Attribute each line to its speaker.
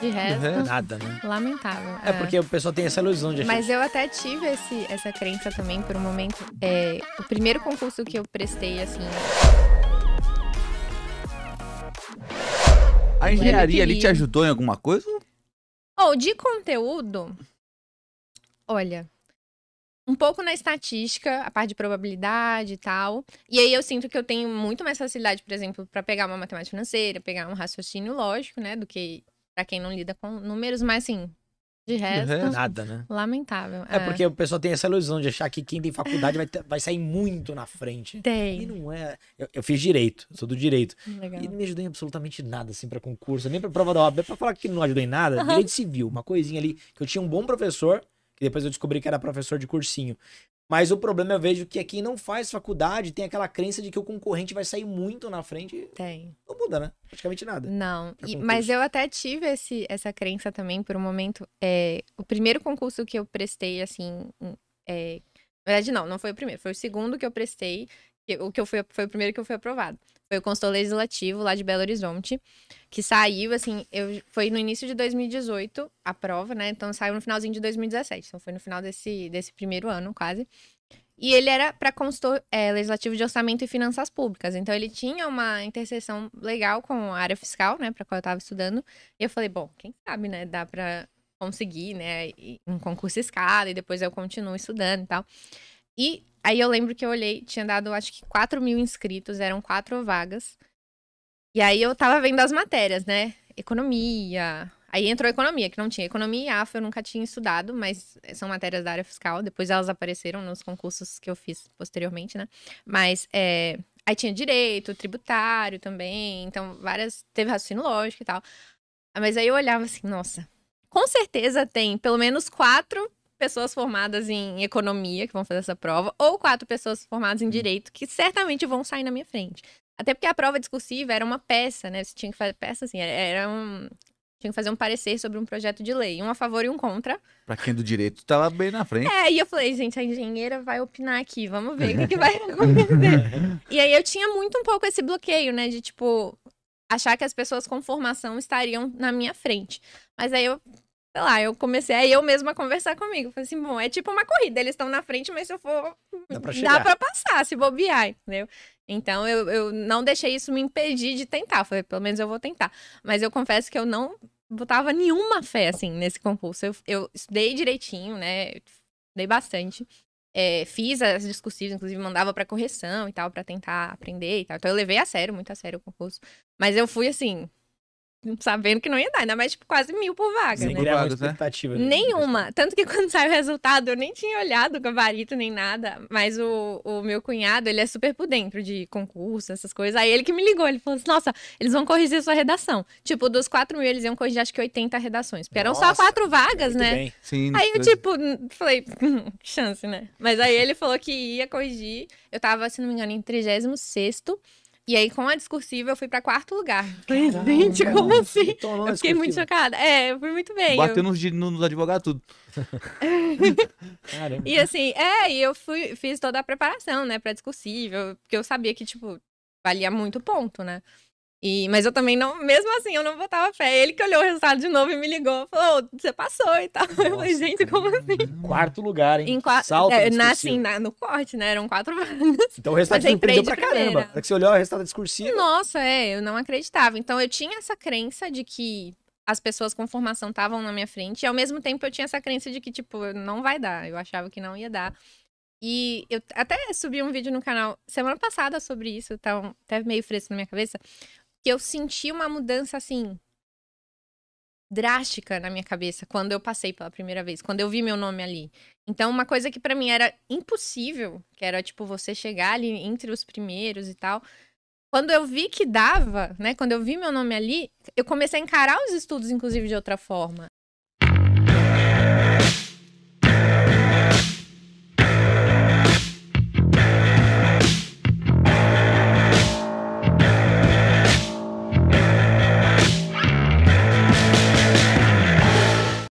Speaker 1: De resto, nada, né? Lamentável. É, porque é. o pessoal tem essa ilusão de Mas eu até tive esse, essa crença também por um momento. É, o primeiro concurso que eu prestei, assim. A engenharia ali te ajudou em alguma coisa? Ou oh, de conteúdo, olha, um pouco na estatística, a parte de probabilidade e tal. E aí eu sinto que eu tenho muito mais facilidade, por exemplo, para pegar uma matemática financeira, pegar um raciocínio lógico, né, do que para quem não lida com números, mas assim, de resto, nada, né? Lamentável. É, é, porque o pessoal tem essa ilusão de achar que quem tem faculdade vai, ter, vai sair muito na frente. Tem. E não é. Eu, eu fiz direito, sou do direito. Legal. E não me ajudou em absolutamente nada, assim, pra concurso, nem pra prova da OAB. Pra falar que não ajudou em nada, direito civil, uma coisinha ali. Que eu tinha um bom professor, que depois eu descobri que era professor de cursinho. Mas o problema eu vejo que é quem não faz faculdade tem aquela crença de que o concorrente vai sair muito na frente. Tem muda, né? Praticamente nada. Não, e, mas eu até tive esse, essa crença também por um momento. É, o primeiro concurso que eu prestei, assim. É, na verdade, não, não foi o primeiro, foi o segundo que eu prestei. o que eu fui, foi o primeiro que eu fui aprovado. Foi o consultor legislativo lá de Belo Horizonte, que saiu, assim, eu, foi no início de 2018 a prova, né? Então saiu no finalzinho de 2017. Então foi no final desse, desse primeiro ano, quase. E ele era para consultor é, legislativo de orçamento e finanças públicas. Então ele tinha uma interseção legal com a área fiscal, né, para qual eu estava estudando. E eu falei, bom, quem sabe, né, dá para conseguir, né, um concurso escala e depois eu continuo estudando e tal. E aí eu lembro que eu olhei, tinha dado acho que 4 mil inscritos, eram quatro vagas. E aí eu tava vendo as matérias, né? Economia, Aí entrou economia, que não tinha economia e AFA, eu nunca tinha estudado, mas são matérias da área fiscal. Depois elas apareceram nos concursos que eu fiz posteriormente, né? Mas é, aí tinha direito, tributário também, então várias. Teve raciocínio lógico e tal. Mas aí eu olhava assim, nossa, com certeza tem pelo menos quatro pessoas formadas em economia que vão fazer essa prova, ou quatro pessoas formadas em uhum. direito que certamente vão sair na minha frente. Até porque a prova discursiva era uma peça, né? Você tinha que fazer peça assim, era um, tinha que fazer um parecer sobre um projeto de lei, um a favor e um contra. Pra quem do direito, tá lá bem na frente. É, e eu falei, gente, a engenheira vai opinar aqui, vamos ver o que, que vai acontecer. e aí eu tinha muito um pouco esse bloqueio, né, de tipo, achar que as pessoas com formação estariam na minha frente. Mas aí eu sei lá, eu comecei a eu mesma conversar comigo. falei assim, bom, é tipo uma corrida, eles estão na frente, mas se eu for, dá pra, dá pra passar, se bobear, entendeu? Então eu, eu não deixei isso me impedir de tentar, falei, pelo menos eu vou tentar. Mas eu confesso que eu não botava nenhuma fé, assim, nesse concurso. Eu, eu estudei direitinho, né, estudei bastante. É, fiz as discursivas, inclusive mandava para correção e tal, para tentar aprender e tal. Então eu levei a sério, muito a sério o concurso. Mas eu fui assim, sabendo que não ia dar, ainda mais tipo quase mil por vaga, né? Criar né? expectativa, né? Nenhuma. Tanto que quando saiu o resultado, eu nem tinha olhado o gabarito nem nada. Mas o, o meu cunhado, ele é super por dentro de concurso, essas coisas. Aí ele que me ligou, ele falou assim: nossa, eles vão corrigir a sua redação. Tipo, dos 4 mil, eles iam corrigir acho que 80 redações. Porque eram nossa, só quatro vagas, né? Sim, aí eu, tipo, falei, chance, né? Mas aí ele falou que ia corrigir. Eu tava, se não me engano, em 36 sexto e aí, com a discursiva, eu fui pra quarto lugar. Falei, gente, como assim? Eu fiquei muito chocada. É, eu fui muito bem. Bateu eu... nos, nos advogados tudo. e assim, é, e eu fui, fiz toda a preparação, né, pra discursiva, porque eu sabia que, tipo, valia muito ponto, né? E, mas eu também não, mesmo assim, eu não botava fé. Ele que olhou o resultado de novo e me ligou, falou, você passou e tal. Nossa, eu falei, gente, como assim? Quarto lugar, hein? Em qua... Salto é, na, assim, na, no corte, né? Eram quatro vagas. Então o resultado você empreendeu pra caramba. É que você olhou o resultado discursivo. Nossa, é, eu não acreditava. Então eu tinha essa crença de que as pessoas com formação estavam na minha frente. E ao mesmo tempo eu tinha essa crença de que, tipo, não vai dar. Eu achava que não ia dar. E eu até subi um vídeo no canal semana passada sobre isso, então até meio fresco na minha cabeça que eu senti uma mudança assim drástica na minha cabeça quando eu passei pela primeira vez, quando eu vi meu nome ali. Então, uma coisa que para mim era impossível, que era tipo você chegar ali entre os primeiros e tal, quando eu vi que dava, né? Quando eu vi meu nome ali, eu comecei a encarar os estudos, inclusive, de outra forma.